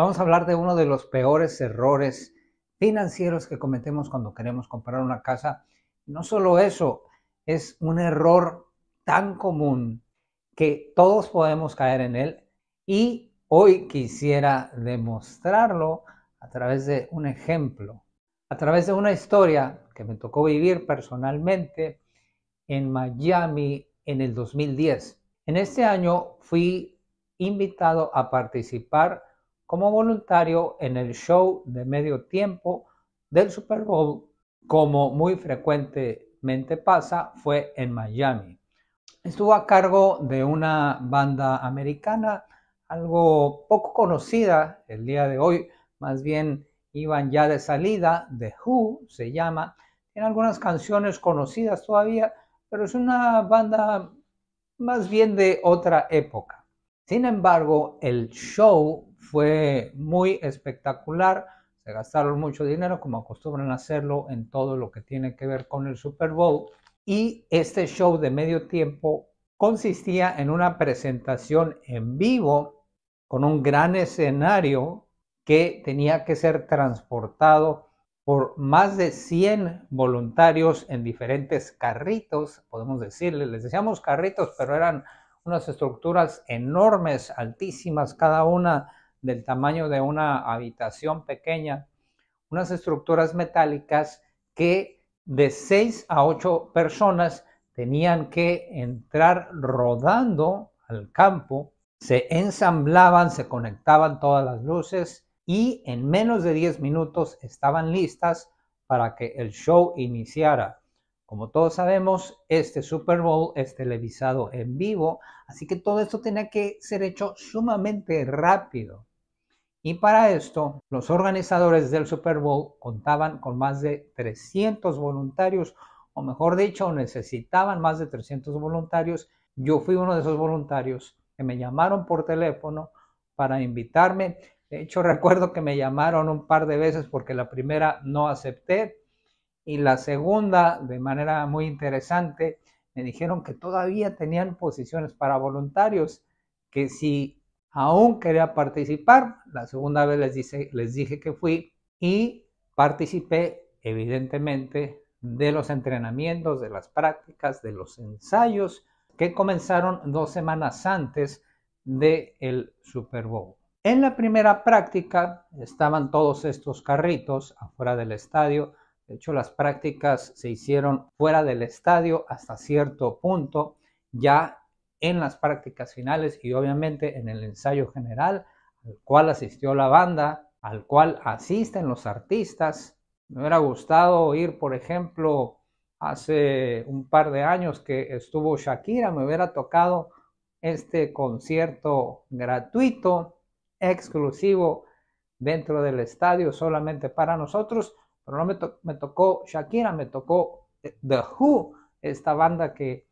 vamos a hablar de uno de los peores errores financieros que cometemos cuando queremos comprar una casa. No solo eso, es un error tan común que todos podemos caer en él y hoy quisiera demostrarlo a través de un ejemplo, a través de una historia que me tocó vivir personalmente en Miami en el 2010. En este año fui invitado a participar como voluntario en el show de medio tiempo del Super Bowl, como muy frecuentemente pasa, fue en Miami. Estuvo a cargo de una banda americana, algo poco conocida el día de hoy, más bien iban ya de salida, The Who se llama, tiene algunas canciones conocidas todavía, pero es una banda más bien de otra época. Sin embargo, el show fue muy espectacular. Se gastaron mucho dinero, como acostumbran hacerlo en todo lo que tiene que ver con el Super Bowl. Y este show de medio tiempo consistía en una presentación en vivo con un gran escenario que tenía que ser transportado por más de 100 voluntarios en diferentes carritos, podemos decirles, les decíamos carritos, pero eran unas estructuras enormes, altísimas cada una del tamaño de una habitación pequeña, unas estructuras metálicas que de 6 a 8 personas tenían que entrar rodando al campo, se ensamblaban, se conectaban todas las luces y en menos de 10 minutos estaban listas para que el show iniciara. Como todos sabemos, este Super Bowl es televisado en vivo, así que todo esto tenía que ser hecho sumamente rápido. Y para esto, los organizadores del Super Bowl contaban con más de 300 voluntarios, o mejor dicho, necesitaban más de 300 voluntarios. Yo fui uno de esos voluntarios que me llamaron por teléfono para invitarme. De hecho, recuerdo que me llamaron un par de veces porque la primera no acepté y la segunda, de manera muy interesante, me dijeron que todavía tenían posiciones para voluntarios, que si aún quería participar. La segunda vez les, dije que fui y participé evidentemente de los entrenamientos, de las prácticas, de los ensayos que comenzaron dos semanas antes del el Super Bowl. En la primera práctica estaban todos estos carritos afuera del estadio. De hecho, las prácticas se hicieron fuera del estadio hasta cierto punto. Ya en las prácticas finales y obviamente en el ensayo general al cual asistió la banda, al cual asisten los artistas. Me hubiera gustado oír, por ejemplo, hace un par de años que estuvo Shakira, me hubiera tocado este concierto gratuito, exclusivo dentro del estadio solamente para nosotros, pero no me, me tocó Shakira, me tocó eh, The Who, esta banda que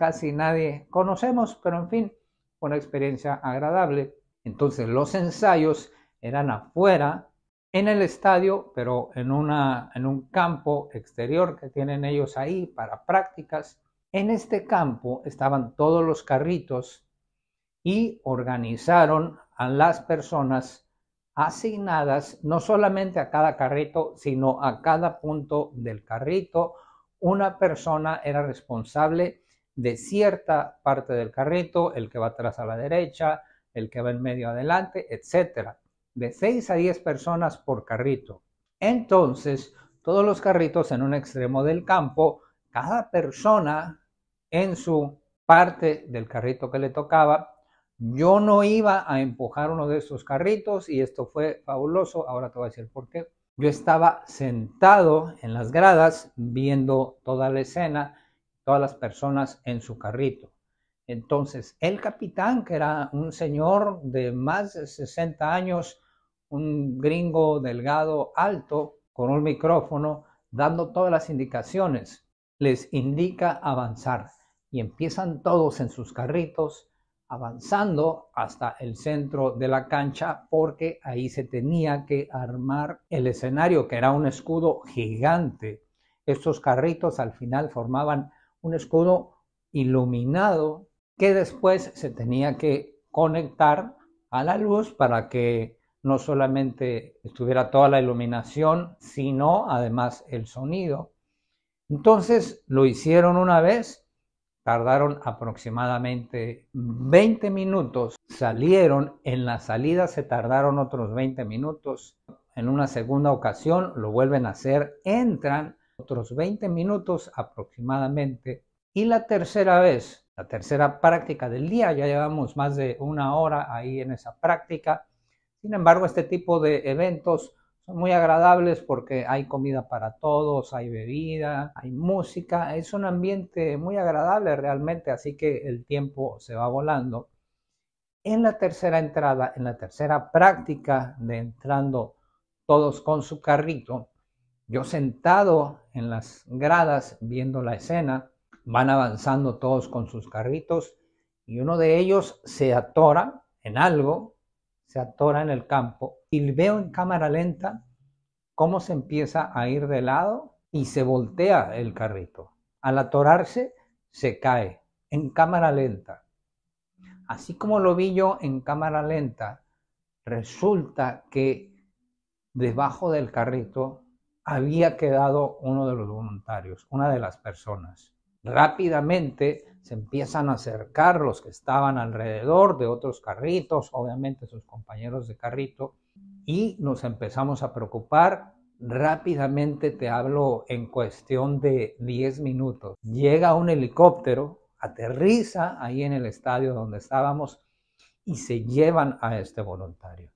casi nadie conocemos, pero en fin, una experiencia agradable. Entonces los ensayos eran afuera, en el estadio, pero en, una, en un campo exterior que tienen ellos ahí para prácticas. En este campo estaban todos los carritos y organizaron a las personas asignadas no solamente a cada carrito, sino a cada punto del carrito. Una persona era responsable de cierta parte del carrito, el que va atrás a la derecha, el que va en medio adelante, etc. De 6 a 10 personas por carrito. Entonces, todos los carritos en un extremo del campo, cada persona en su parte del carrito que le tocaba. Yo no iba a empujar uno de esos carritos y esto fue fabuloso. Ahora te voy a decir por qué. Yo estaba sentado en las gradas viendo toda la escena las personas en su carrito. Entonces, el capitán, que era un señor de más de 60 años, un gringo delgado alto, con un micrófono, dando todas las indicaciones, les indica avanzar y empiezan todos en sus carritos avanzando hasta el centro de la cancha porque ahí se tenía que armar el escenario que era un escudo gigante. Estos carritos al final formaban un escudo iluminado que después se tenía que conectar a la luz para que no solamente estuviera toda la iluminación, sino además el sonido. Entonces lo hicieron una vez, tardaron aproximadamente 20 minutos, salieron, en la salida se tardaron otros 20 minutos, en una segunda ocasión lo vuelven a hacer, entran otros 20 minutos aproximadamente. Y la tercera vez, la tercera práctica del día, ya llevamos más de una hora ahí en esa práctica. Sin embargo, este tipo de eventos son muy agradables porque hay comida para todos, hay bebida, hay música, es un ambiente muy agradable realmente, así que el tiempo se va volando. En la tercera entrada, en la tercera práctica de entrando todos con su carrito, yo sentado en las gradas viendo la escena, van avanzando todos con sus carritos y uno de ellos se atora en algo, se atora en el campo y veo en cámara lenta cómo se empieza a ir de lado y se voltea el carrito. Al atorarse, se cae en cámara lenta. Así como lo vi yo en cámara lenta, resulta que debajo del carrito había quedado uno de los voluntarios, una de las personas. Rápidamente se empiezan a acercar los que estaban alrededor de otros carritos, obviamente sus compañeros de carrito, y nos empezamos a preocupar. Rápidamente te hablo en cuestión de 10 minutos. Llega un helicóptero, aterriza ahí en el estadio donde estábamos y se llevan a este voluntario.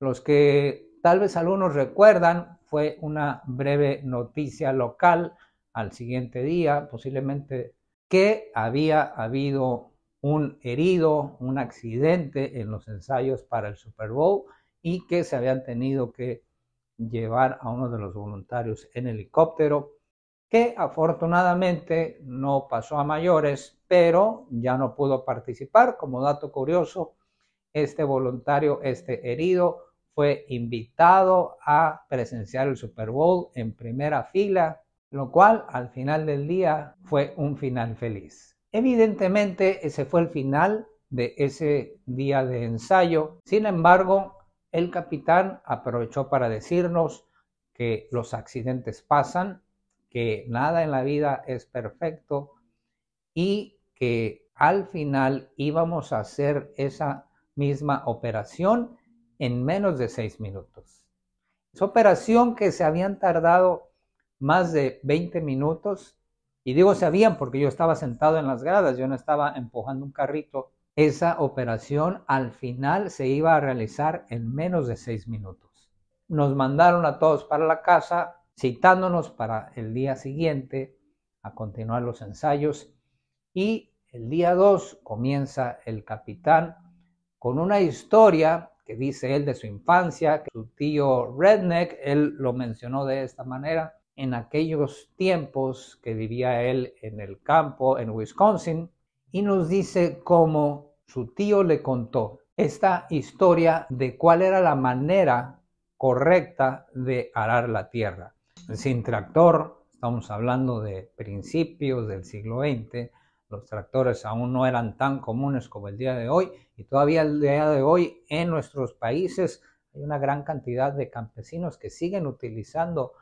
Los que tal vez algunos recuerdan, fue una breve noticia local al siguiente día, posiblemente que había habido un herido, un accidente en los ensayos para el Super Bowl y que se habían tenido que llevar a uno de los voluntarios en helicóptero, que afortunadamente no pasó a mayores, pero ya no pudo participar. Como dato curioso, este voluntario, este herido, fue invitado a presenciar el Super Bowl en primera fila, lo cual al final del día fue un final feliz. Evidentemente ese fue el final de ese día de ensayo, sin embargo el capitán aprovechó para decirnos que los accidentes pasan, que nada en la vida es perfecto y que al final íbamos a hacer esa misma operación en menos de seis minutos. Esa operación que se habían tardado más de 20 minutos, y digo se habían porque yo estaba sentado en las gradas, yo no estaba empujando un carrito, esa operación al final se iba a realizar en menos de seis minutos. Nos mandaron a todos para la casa, citándonos para el día siguiente a continuar los ensayos y el día 2 comienza el capitán con una historia dice él de su infancia, que su tío Redneck, él lo mencionó de esta manera, en aquellos tiempos que vivía él en el campo en Wisconsin, y nos dice cómo su tío le contó esta historia de cuál era la manera correcta de arar la tierra. Sin tractor, estamos hablando de principios del siglo XX, los tractores aún no eran tan comunes como el día de hoy y todavía el día de hoy en nuestros países hay una gran cantidad de campesinos que siguen utilizando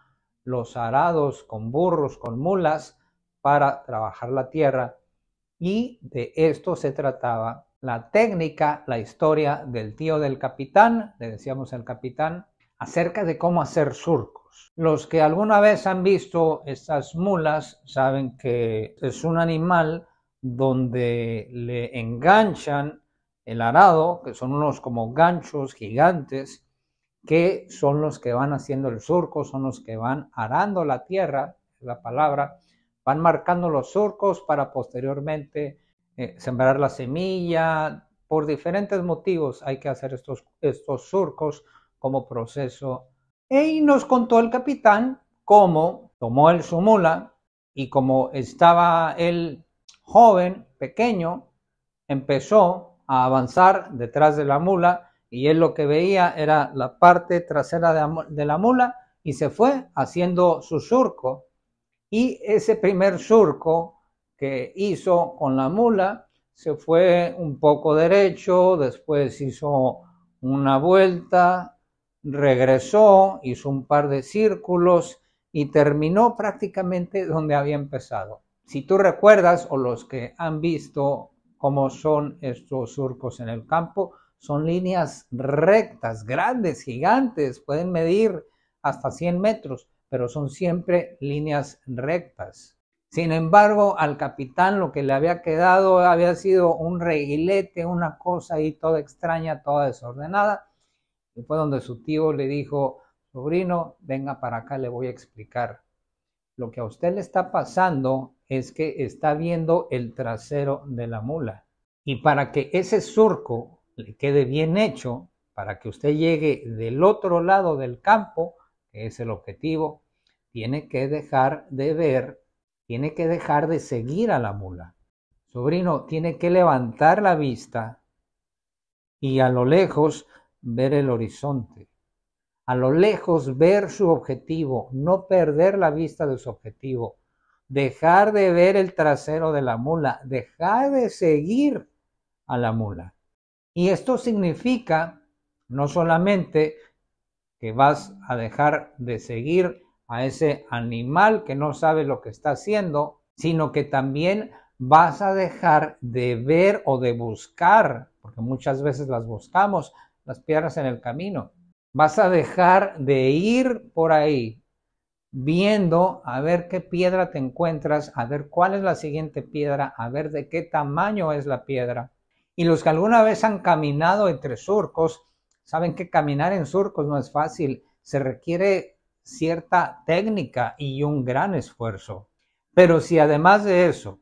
los arados con burros, con mulas para trabajar la tierra y de esto se trataba la técnica, la historia del tío del capitán, le decíamos al capitán, acerca de cómo hacer surcos. Los que alguna vez han visto estas mulas saben que es un animal donde le enganchan el arado, que son unos como ganchos gigantes, que son los que van haciendo el surco, son los que van arando la tierra, la palabra, van marcando los surcos para posteriormente eh, sembrar la semilla. Por diferentes motivos hay que hacer estos, estos surcos como proceso. Y nos contó el capitán cómo tomó el su mula y cómo estaba él joven, pequeño, empezó a avanzar detrás de la mula y él lo que veía era la parte trasera de la mula y se fue haciendo su surco. Y ese primer surco que hizo con la mula se fue un poco derecho, después hizo una vuelta, regresó, hizo un par de círculos y terminó prácticamente donde había empezado. Si tú recuerdas o los que han visto cómo son estos surcos en el campo, son líneas rectas, grandes, gigantes, pueden medir hasta 100 metros, pero son siempre líneas rectas. Sin embargo, al capitán lo que le había quedado había sido un reguilete, una cosa ahí toda extraña, toda desordenada. Y fue donde su tío le dijo, sobrino, venga para acá, le voy a explicar. Lo que a usted le está pasando es que está viendo el trasero de la mula. Y para que ese surco le quede bien hecho, para que usted llegue del otro lado del campo, que es el objetivo, tiene que dejar de ver, tiene que dejar de seguir a la mula. Sobrino, tiene que levantar la vista y a lo lejos ver el horizonte a lo lejos ver su objetivo, no perder la vista de su objetivo, dejar de ver el trasero de la mula, dejar de seguir a la mula. Y esto significa no solamente que vas a dejar de seguir a ese animal que no sabe lo que está haciendo, sino que también vas a dejar de ver o de buscar, porque muchas veces las buscamos, las piernas en el camino, Vas a dejar de ir por ahí viendo a ver qué piedra te encuentras, a ver cuál es la siguiente piedra, a ver de qué tamaño es la piedra. Y los que alguna vez han caminado entre surcos, saben que caminar en surcos no es fácil, se requiere cierta técnica y un gran esfuerzo. Pero si además de eso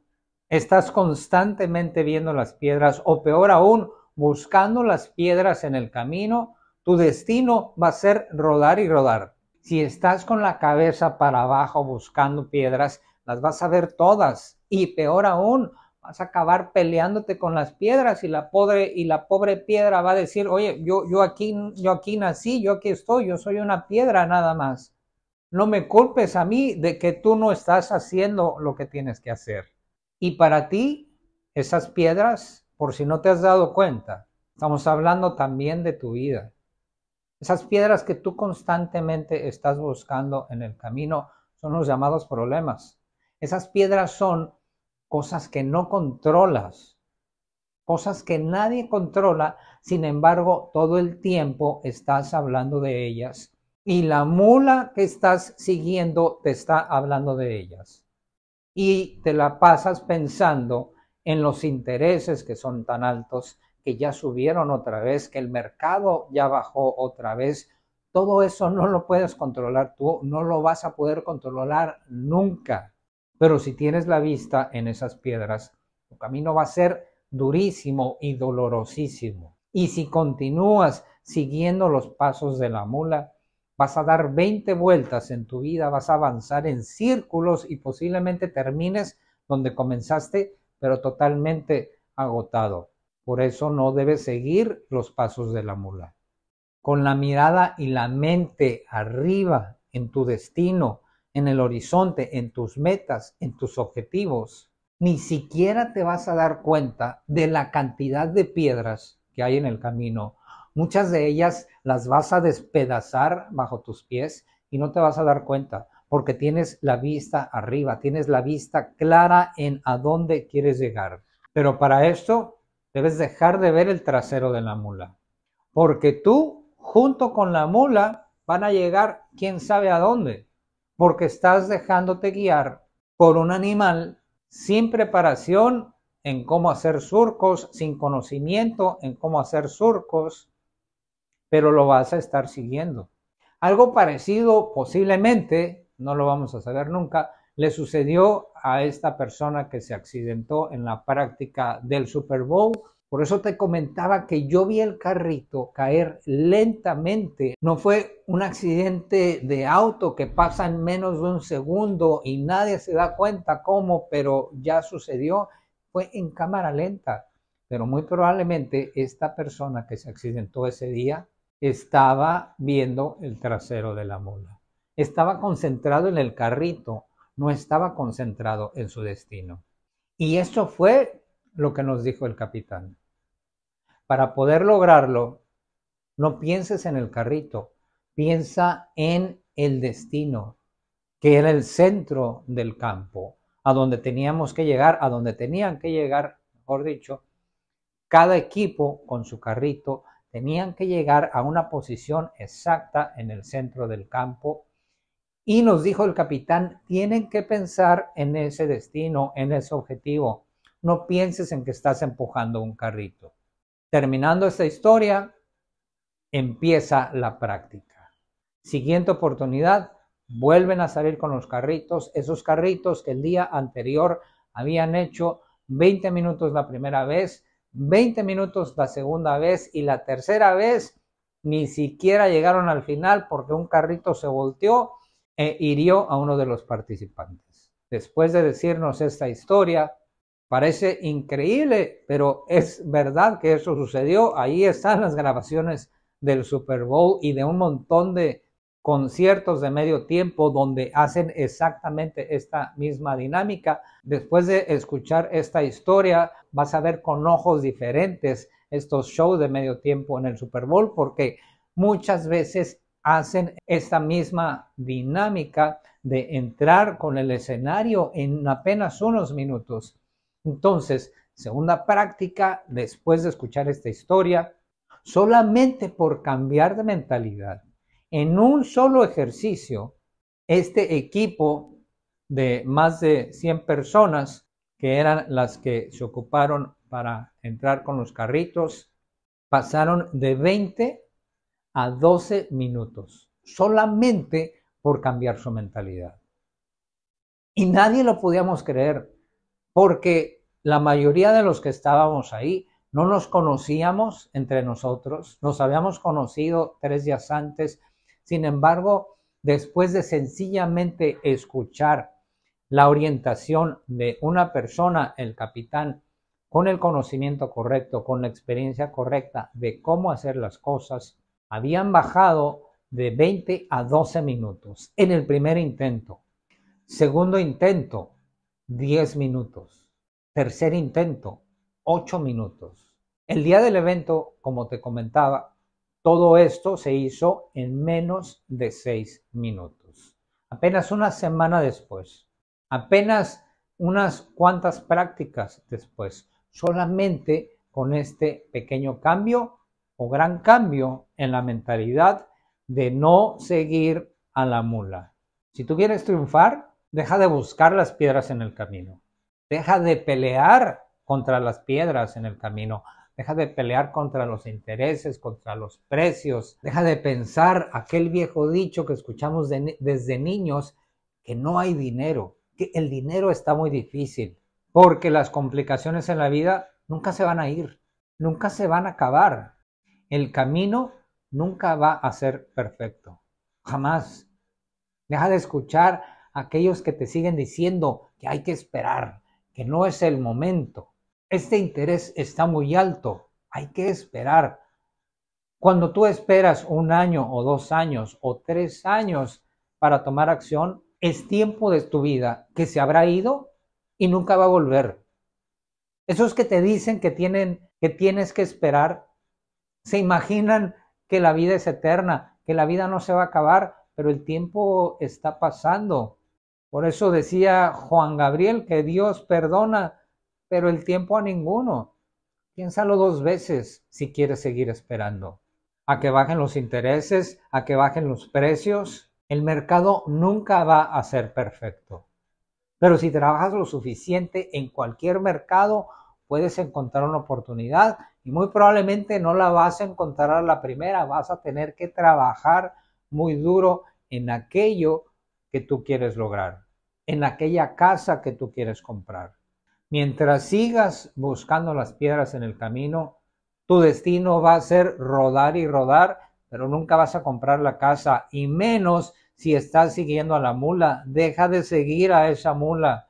estás constantemente viendo las piedras o peor aún, buscando las piedras en el camino, tu destino va a ser rodar y rodar. Si estás con la cabeza para abajo buscando piedras, las vas a ver todas. Y peor aún, vas a acabar peleándote con las piedras y la pobre, y la pobre piedra va a decir, oye, yo, yo, aquí, yo aquí nací, yo aquí estoy, yo soy una piedra nada más. No me culpes a mí de que tú no estás haciendo lo que tienes que hacer. Y para ti, esas piedras, por si no te has dado cuenta, estamos hablando también de tu vida. Esas piedras que tú constantemente estás buscando en el camino son los llamados problemas. Esas piedras son cosas que no controlas, cosas que nadie controla, sin embargo, todo el tiempo estás hablando de ellas y la mula que estás siguiendo te está hablando de ellas. Y te la pasas pensando en los intereses que son tan altos, que ya subieron otra vez, que el mercado ya bajó otra vez. Todo eso no lo puedes controlar tú, no lo vas a poder controlar nunca. Pero si tienes la vista en esas piedras, tu camino va a ser durísimo y dolorosísimo. Y si continúas siguiendo los pasos de la mula, vas a dar 20 vueltas en tu vida, vas a avanzar en círculos y posiblemente termines donde comenzaste, pero totalmente agotado. Por eso no debes seguir los pasos de la mula. Con la mirada y la mente arriba, en tu destino, en el horizonte, en tus metas, en tus objetivos, ni siquiera te vas a dar cuenta de la cantidad de piedras que hay en el camino. Muchas de ellas las vas a despedazar bajo tus pies y no te vas a dar cuenta porque tienes la vista arriba, tienes la vista clara en a dónde quieres llegar. Pero para esto debes dejar de ver el trasero de la mula, porque tú junto con la mula van a llegar quién sabe a dónde, porque estás dejándote guiar por un animal sin preparación en cómo hacer surcos, sin conocimiento en cómo hacer surcos, pero lo vas a estar siguiendo. Algo parecido posiblemente, no lo vamos a saber nunca, le sucedió a esta persona que se accidentó en la práctica del Super Bowl. Por eso te comentaba que yo vi el carrito caer lentamente. No fue un accidente de auto que pasa en menos de un segundo y nadie se da cuenta cómo, pero ya sucedió. Fue en cámara lenta. Pero muy probablemente esta persona que se accidentó ese día estaba viendo el trasero de la mula. Estaba concentrado en el carrito no estaba concentrado en su destino. Y eso fue lo que nos dijo el capitán. Para poder lograrlo, no pienses en el carrito, piensa en el destino, que era el centro del campo, a donde teníamos que llegar, a donde tenían que llegar, mejor dicho, cada equipo con su carrito tenían que llegar a una posición exacta en el centro del campo y nos dijo el capitán, tienen que pensar en ese destino, en ese objetivo. No pienses en que estás empujando un carrito. Terminando esta historia, empieza la práctica. Siguiente oportunidad, vuelven a salir con los carritos, esos carritos que el día anterior habían hecho 20 minutos la primera vez, 20 minutos la segunda vez y la tercera vez ni siquiera llegaron al final porque un carrito se volteó e hirió a uno de los participantes. Después de decirnos esta historia, parece increíble, pero es verdad que eso sucedió. Ahí están las grabaciones del Super Bowl y de un montón de conciertos de medio tiempo donde hacen exactamente esta misma dinámica. Después de escuchar esta historia, vas a ver con ojos diferentes estos shows de medio tiempo en el Super Bowl porque muchas veces hacen esta misma dinámica de entrar con el escenario en apenas unos minutos. Entonces, segunda práctica, después de escuchar esta historia, solamente por cambiar de mentalidad, en un solo ejercicio, este equipo de más de 100 personas, que eran las que se ocuparon para entrar con los carritos, pasaron de 20 a 12 minutos, solamente por cambiar su mentalidad. Y nadie lo podíamos creer, porque la mayoría de los que estábamos ahí no nos conocíamos entre nosotros, nos habíamos conocido tres días antes, sin embargo, después de sencillamente escuchar la orientación de una persona, el capitán, con el conocimiento correcto, con la experiencia correcta de cómo hacer las cosas, habían bajado de 20 a 12 minutos en el primer intento. Segundo intento, 10 minutos. Tercer intento, 8 minutos. El día del evento, como te comentaba, todo esto se hizo en menos de 6 minutos. Apenas una semana después, apenas unas cuantas prácticas después, solamente con este pequeño cambio o gran cambio en la mentalidad de no seguir a la mula. Si tú quieres triunfar, deja de buscar las piedras en el camino. Deja de pelear contra las piedras en el camino. Deja de pelear contra los intereses, contra los precios. Deja de pensar aquel viejo dicho que escuchamos desde niños, que no hay dinero, que el dinero está muy difícil, porque las complicaciones en la vida nunca se van a ir, nunca se van a acabar el camino nunca va a ser perfecto. Jamás. Deja de escuchar a aquellos que te siguen diciendo que hay que esperar, que no es el momento. Este interés está muy alto. Hay que esperar. Cuando tú esperas un año o dos años o tres años para tomar acción, es tiempo de tu vida que se habrá ido y nunca va a volver. Esos que te dicen que, tienen, que tienes que esperar se imaginan que la vida es eterna, que la vida no se va a acabar, pero el tiempo está pasando. Por eso decía Juan Gabriel que Dios perdona, pero el tiempo a ninguno. Piénsalo dos veces si quieres seguir esperando. A que bajen los intereses, a que bajen los precios. El mercado nunca va a ser perfecto. Pero si trabajas lo suficiente en cualquier mercado, puedes encontrar una oportunidad y muy probablemente no la vas a encontrar a la primera, vas a tener que trabajar muy duro en aquello que tú quieres lograr, en aquella casa que tú quieres comprar. Mientras sigas buscando las piedras en el camino, tu destino va a ser rodar y rodar, pero nunca vas a comprar la casa y menos si estás siguiendo a la mula. Deja de seguir a esa mula.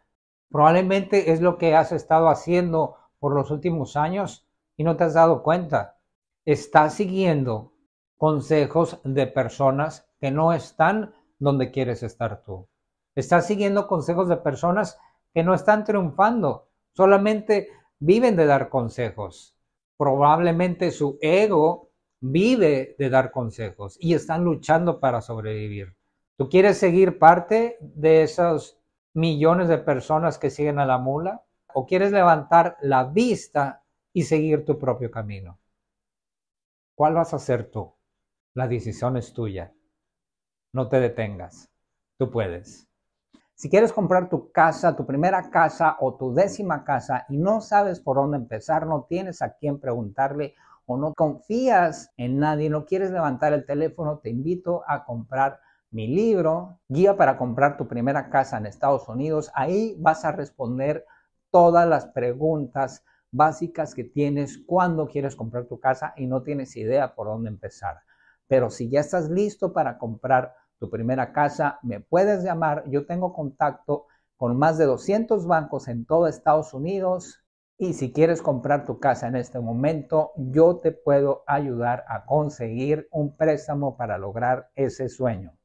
Probablemente es lo que has estado haciendo por los últimos años y no te has dado cuenta. Estás siguiendo consejos de personas que no están donde quieres estar tú. Estás siguiendo consejos de personas que no están triunfando, solamente viven de dar consejos. Probablemente su ego vive de dar consejos y están luchando para sobrevivir. ¿Tú quieres seguir parte de esos millones de personas que siguen a la mula? o quieres levantar la vista y seguir tu propio camino? ¿Cuál vas a hacer tú? La decisión es tuya. No te detengas. Tú puedes. Si quieres comprar tu casa, tu primera casa o tu décima casa y no sabes por dónde empezar, no tienes a quién preguntarle o no confías en nadie, no quieres levantar el teléfono, te invito a comprar mi libro, Guía para comprar tu primera casa en Estados Unidos. Ahí vas a responder todas las preguntas básicas que tienes cuando quieres comprar tu casa y no tienes idea por dónde empezar. Pero si ya estás listo para comprar tu primera casa, me puedes llamar. Yo tengo contacto con más de 200 bancos en todo Estados Unidos. Y si quieres comprar tu casa en este momento, yo te puedo ayudar a conseguir un préstamo para lograr ese sueño.